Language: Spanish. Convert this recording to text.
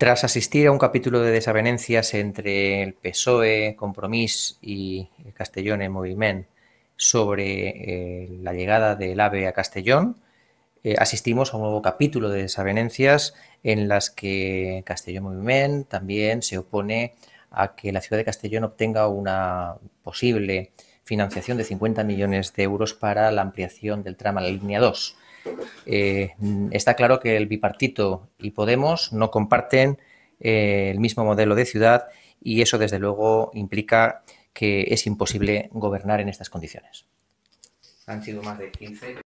Tras asistir a un capítulo de desavenencias entre el PSOE, Compromís y Castellón en Moviment sobre eh, la llegada del AVE a Castellón, eh, asistimos a un nuevo capítulo de desavenencias en las que Castellón en Moviment también se opone a que la ciudad de Castellón obtenga una posible financiación de 50 millones de euros para la ampliación del tramo a la línea 2. Eh, está claro que el bipartito y Podemos no comparten eh, el mismo modelo de ciudad y eso desde luego implica que es imposible gobernar en estas condiciones. Han sido más de 15.